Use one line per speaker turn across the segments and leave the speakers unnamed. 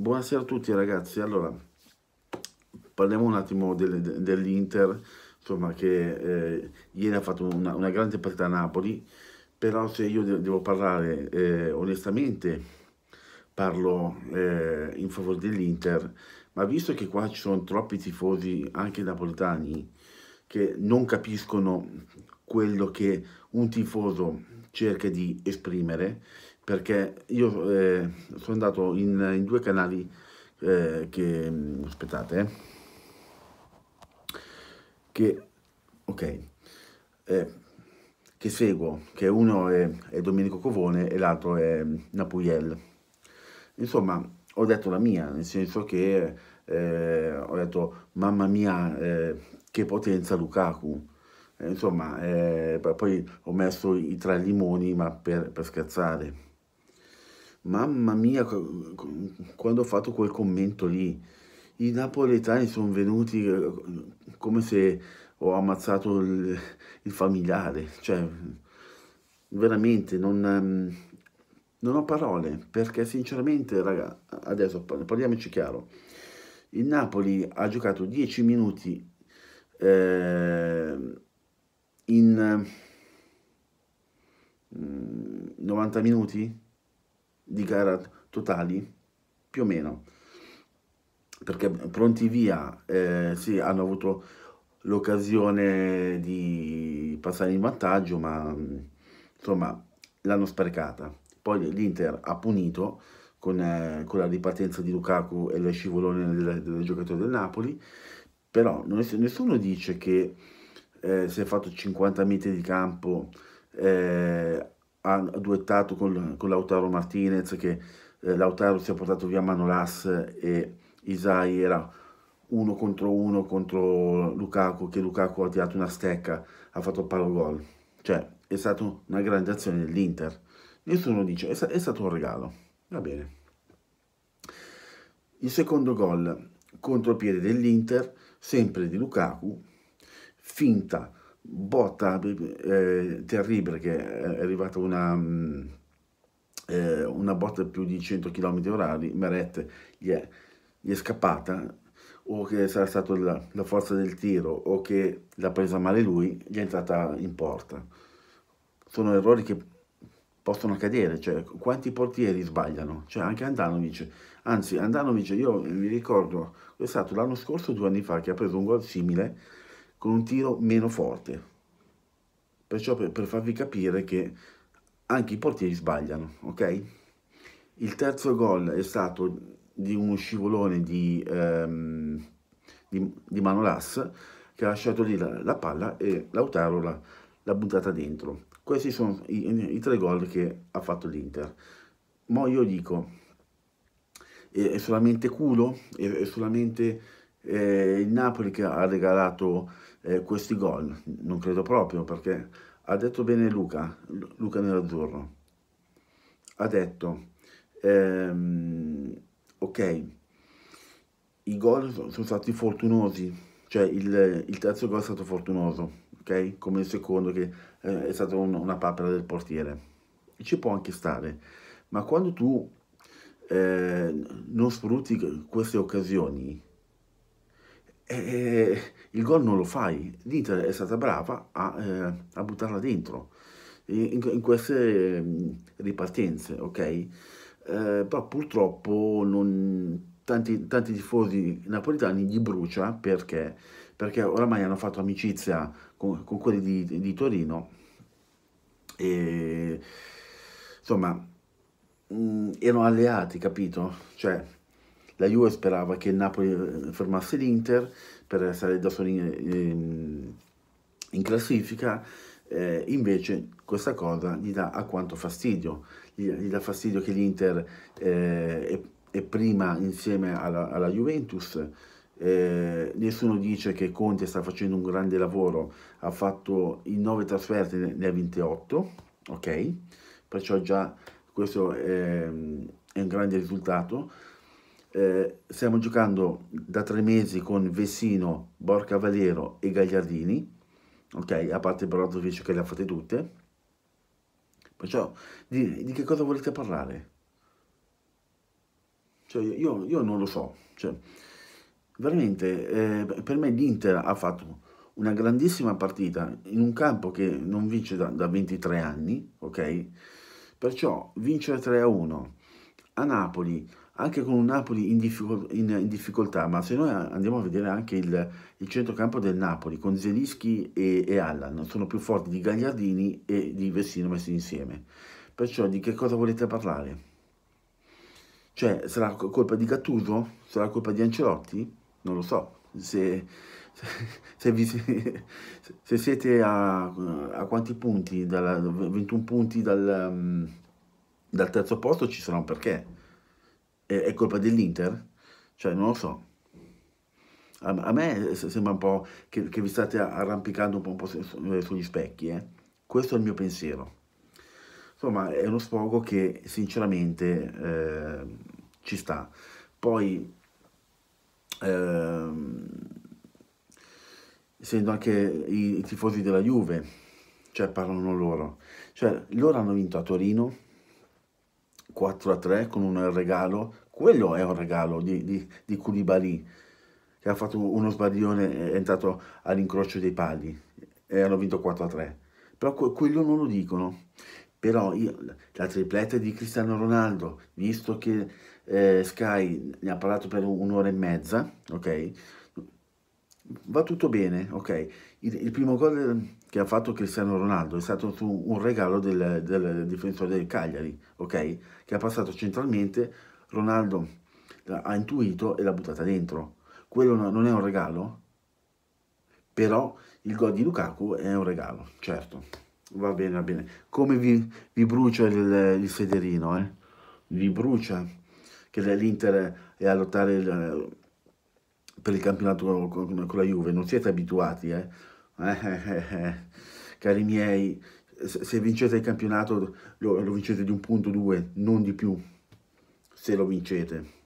Buonasera a tutti ragazzi, allora parliamo un attimo del, dell'Inter, insomma che eh, ieri ha fatto una, una, grande partita a Napoli, però se io de devo parlare eh, onestamente parlo eh, in favore dell'Inter, ma visto che qua ci sono troppi tifosi, anche napoletani, che non capiscono quello che un tifoso cerca di esprimere, perché io eh, sono andato in, in due canali eh, che, mm, aspettate, eh. che, ok, eh, che seguo, che uno è, è Domenico Covone e l'altro è mm, Napuyel. Insomma, ho detto la mia, nel senso che eh, ho detto mamma mia eh, che potenza Lukaku. Eh, insomma, eh, poi ho messo i tre limoni ma per, per scherzare. Mamma mia, quando ho fatto quel commento lì, i napoletani sono venuti eh, come se ho ammazzato il, il familiare, cioè veramente non, ehm, non, ho parole, perché sinceramente, raga, adesso parliamoci chiaro, il Napoli ha giocato 10 minuti eh, in 90 mm, minuti? di gara totali, più o meno, perché pronti via eh, sì, hanno avuto l'occasione di passare in vantaggio, ma insomma l'hanno sprecata. Poi l'Inter ha punito con, eh, con, la ripartenza di Lukaku e lo scivolone del, del giocatore del Napoli, però nessuno dice che eh, si è fatto 50 metri di campo eh, ha duettato con, con Lautaro Martinez, che eh, Lautaro si è portato via Manolas e Isai era uno contro uno contro Lukaku, che Lukaku ha tirato una stecca, ha fatto il palo gol. Cioè, è stata una grande azione dell'Inter. Nessuno dice, è, è stato un regalo. Va bene. Il secondo gol, contro piede dell'Inter, sempre di Lukaku, finta botta eh, terribile che è arrivata una, mm, eh, una botta più di 100 km orari, Meret gli è, gli è scappata, o che sarà stata la, la, forza del tiro, o che l'ha presa male lui, gli è entrata in porta. Sono errori che possono accadere, cioè quanti portieri sbagliano, cioè anche Andanovic, anzi Andanovic io mi ricordo, è stato l'anno scorso, due anni fa, che ha preso un gol simile, con un tiro meno forte. Perciò per, per farvi capire che anche i portieri sbagliano, ok? Il terzo gol è stato di uno scivolone di, ehm, di, di Manolas che ha lasciato lì la, la palla e Lautaro l'ha buttata dentro. Questi sono i, i tre gol che ha fatto l'Inter. Ma io dico, è, è solamente culo? È, è solamente eh, il Napoli che ha regalato eh, questi gol? Non credo proprio perché ha detto bene Luca, Luca Nerazzurro, ha detto ehm, ok, i gol sono stati fortunosi, cioè il, il, terzo gol è stato fortunoso, ok? Come il secondo che eh, è stata un, una papera del portiere. Ci può anche stare, ma quando tu eh, non sfrutti queste occasioni, e il gol non lo fai. L'Inter è stata brava a, eh, a buttarla dentro in, in queste mm, ripartenze, ok? Eh, però purtroppo non, tanti, tanti, tifosi napoletani gli brucia perché, perché oramai hanno fatto amicizia con, con quelli di, di, Torino e insomma mh, mm, erano alleati, capito? Cioè, la Juve sperava che il Napoli eh, fermasse l'Inter per essere da soli in, in classifica, eh, invece questa cosa gli dà quanto fastidio, gli, gli dà fastidio che l'Inter eh, è, è, prima insieme alla, alla Juventus, eh, nessuno dice che Conte sta facendo un grande lavoro, ha fatto in 9 trasferte, ne ha 28, ok? Perciò già questo è, è un grande risultato eh, stiamo giocando da tre mesi con Vessino, Borca Valero e Gagliardini, ok? A parte Brozovic che le ha fatte tutte. Perciò, di, di che cosa volete parlare? Cioè, io, io, non lo so. Cioè, veramente, eh, per me l'Inter ha fatto una grandissima partita in un campo che non vince da, da 23 anni, ok? Perciò vincere 3-1 a Napoli anche con un Napoli in, difficol in, in difficoltà, ma se noi andiamo a vedere anche il, il centrocampo del Napoli con Zelischi e, e, Allan, sono più forti di Gagliardini e di Vessino messi insieme. Perciò di che cosa volete parlare? Cioè, sarà colpa di Gattuso? Sarà colpa di Ancelotti? Non lo so. Se, se, vi, se siete a, a, quanti punti, dalla, 21 punti dal, mm, dal terzo posto, ci sarà un perché è, è colpa dell'Inter? Cioè, non lo so. A, a, me sembra un po' che, che vi state arrampicando un po', un po su, eh, sugli specchi, eh? Questo è il mio pensiero. Insomma, è uno sfogo che sinceramente eh, ci sta. Poi, eh, essendo anche i, i tifosi della Juve, cioè parlano loro, cioè loro hanno vinto a Torino, 4 a 3 con un regalo, quello è un regalo di, di, di Koulibaly, che ha fatto uno sbadiglione, è entrato all'incrocio dei pali e hanno vinto 4 a 3. Però quello non lo dicono. Però io, la tripletta di Cristiano Ronaldo, visto che eh, Sky ne ha parlato per un'ora e mezza, ok? va tutto bene, ok. Il, il, primo gol eh, che ha fatto Cristiano Ronaldo è stato un regalo del, del difensore del Cagliari, ok, che ha passato centralmente, Ronaldo ha intuito e l'ha buttata dentro. Quello non è un regalo? Però il gol di Lukaku è un regalo, certo. Va bene, va bene. Come vi, vi brucia il, il sederino, eh? Vi brucia che l'Inter è a lottare... Il, per il campionato con, con la Juve, non siete abituati, eh? eh cari miei, se vincete il campionato lo, lo vincete di un punto, due, non di più, se lo vincete.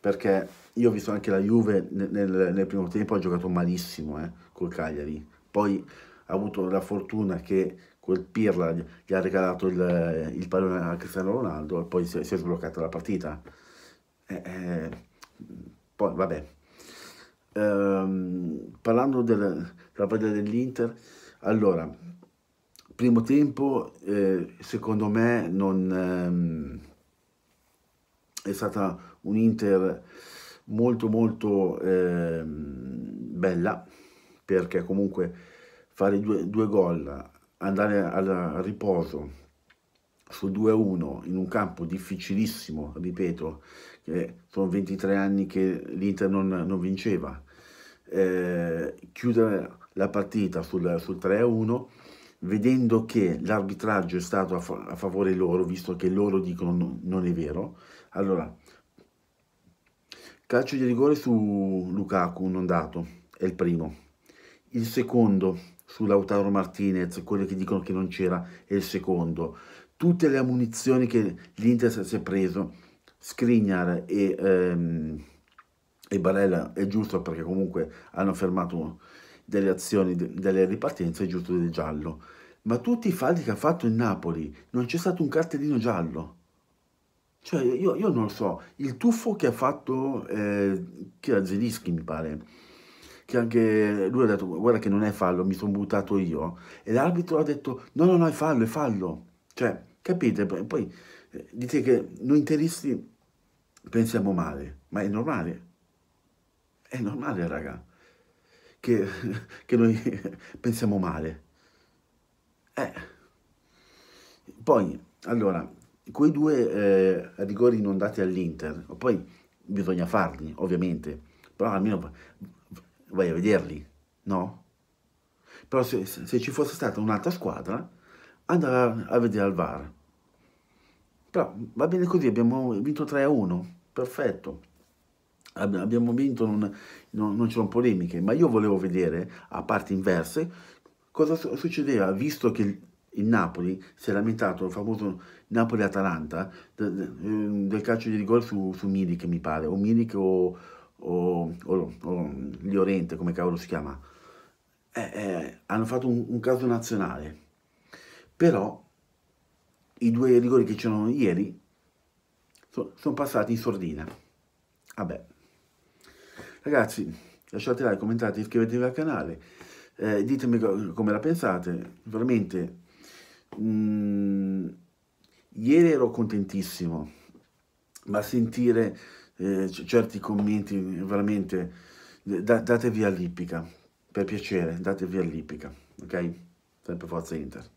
Perché io ho visto anche la Juve nel, nel primo tempo ha giocato malissimo eh, col Cagliari, poi ha avuto la fortuna che quel Pirla gli ha regalato il, il pallone a Cristiano Ronaldo e poi si è, si è sbloccata la partita. Eh, eh, poi, vabbè, ehm, parlando della partita dell'Inter, allora, primo tempo, eh, secondo me, non ehm, è stata un Inter molto molto ehm, bella, perché comunque fare due, due gol, andare al riposo sul 2-1 in un campo difficilissimo, ripeto, che sono 23 anni che l'Inter non, non vinceva, eh, chiudere la partita sul, sul 3-1 vedendo che l'arbitraggio è stato a, fa a, favore loro, visto che loro dicono no, non è vero. Allora, calcio di rigore su Lukaku non dato, è il primo. Il secondo su Lautaro Martinez, quello che dicono che non c'era, è il secondo. Tutte le ammunizioni che l'Inter si è preso, Skriniar e, ehm, e Barella è giusto perché comunque hanno fermato delle azioni, delle ripartenze, è giusto del giallo. Ma tutti i falli che ha fatto il Napoli, non c'è stato un cartellino giallo. Cioè, io, io, non lo so, il tuffo che ha fatto, eh, che era Zelischi mi pare, che anche lui ha detto, guarda che non è fallo, mi sono buttato io, e l'arbitro ha detto, no, no, no, è fallo, è fallo. Cioè, capite? Poi eh, dite che noi interisti pensiamo male, ma è normale. È normale, raga, che, che noi pensiamo male. Eh. Poi, allora, quei due eh, rigori non dati all'Inter, poi bisogna farli, ovviamente, però almeno vai a vederli, no? Però se, se ci fosse stata un'altra squadra, andava a vedere al VAR. Però va bene così, abbiamo vinto 3 a 1 perfetto, abbiamo vinto, non, non, non c'erano polemiche, ma io volevo vedere, a parti inverse, cosa succedeva, visto che il Napoli si è lamentato, il famoso Napoli-Atalanta, ehm, del calcio di rigore su, su Milik, mi pare, o Milik o, o, o, o Liorente, come cavolo si chiama, eh, eh, hanno fatto un, un, caso nazionale. Però i due rigori che c'erano ieri sono, passati in sordina. Vabbè. Ragazzi, lasciate like, commentate, iscrivetevi al canale, eh, ditemi come la pensate, veramente... Mh, mm, ieri ero contentissimo, ma sentire eh, certi commenti veramente da, datevi all'ippica per piacere datevi all'ippica ok sempre forza Inter